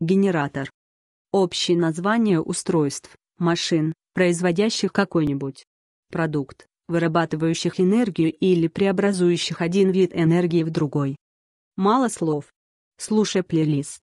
Генератор. Общее название устройств, машин, производящих какой-нибудь продукт, вырабатывающих энергию или преобразующих один вид энергии в другой. Мало слов. Слушай плейлист.